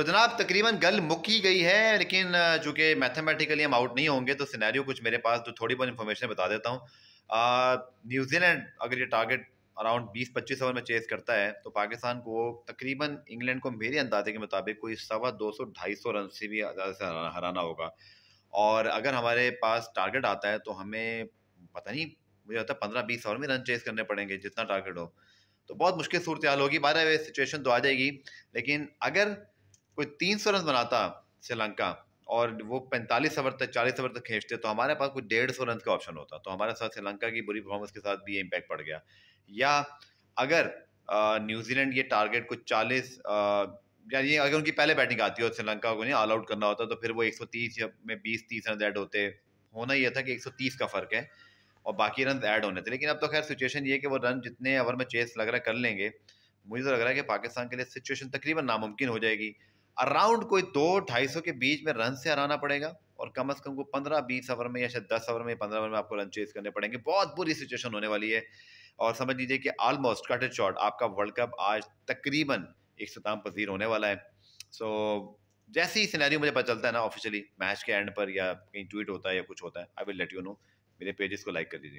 तो जनाब तकरीबन गल मुक ही गई है लेकिन चूँकि मैथमेटिकली हम आउट नहीं होंगे तो सिनेरियो कुछ मेरे पास जो तो थोड़ी बहुत इन्फॉर्मेशन बता देता हूँ न्यूजीलैंड अगर ये टारगेट अराउंड 20-25 ओवर में चेस करता है तो पाकिस्तान को तकरीबन इंग्लैंड को मेरे अंदाजे के मुताबिक कोई सवा दो सौ ढाई सौ रन से भी ज़्यादा से हराना होगा और अगर हमारे पास टारगेट आता है तो हमें पता नहीं मुझे लगता है पंद्रह बीस ओवर में रन चेस करने पड़ेंगे जितना टारगेट हो तो बहुत मुश्किल सूरत हाल होगी बारह सिचुएशन तो आ जाएगी लेकिन अगर कोई तीन सौ रन बनाता श्रीलंका और वो पैंतालीस ओवर तक चालीस ओवर तक खींचते तो हमारे पास कुछ डेढ़ सौ रन का ऑप्शन होता तो हमारे साथ श्रीलंका की बुरी परफॉर्मेंस के साथ भी ये इम्पैक्ट पड़ गया या अगर न्यूजीलैंड ये टारगेट कुछ चालीस यानी अगर उनकी पहले बैटिंग आती है श्रीलंका को नहीं ऑल आउट करना होता तो फिर वो 130 में 20 30 रन ऐड होते होना ही था कि 130 का फर्क है और बाकी रन ऐड होने थे लेकिन अब तो खैर सिचुएशन ये है कि वो रन जितने ओवर में चेस लग रहा है कर लेंगे मुझे तो लग रहा है कि पाकिस्तान के लिए सिचुएशन तकरीबन नामुमकिन हो जाएगी अराउंड कोई दो ढाई सौ के बीच में रन से हराना पड़ेगा और कम अज कम को पंद्रह बीस ओवर में या शायद दस ओवर में पंद्रह ओवर में आपको रन चेज करने पड़ेंगे बहुत बुरी सिचुएशन होने वाली है और समझ लीजिए कि ऑलमोस्ट कट एड शॉट आपका वर्ल्ड कप आज तकरीबन एक इख्ताम पजीर होने वाला है सो so, जैसे ही सिनेरियो मुझे पता चलता है ना ऑफिशियली मैच के एंड पर या कहीं ट्वीट होता है या कुछ होता है I will let you know मेरे पेजेस को लाइक कर दीजिएगा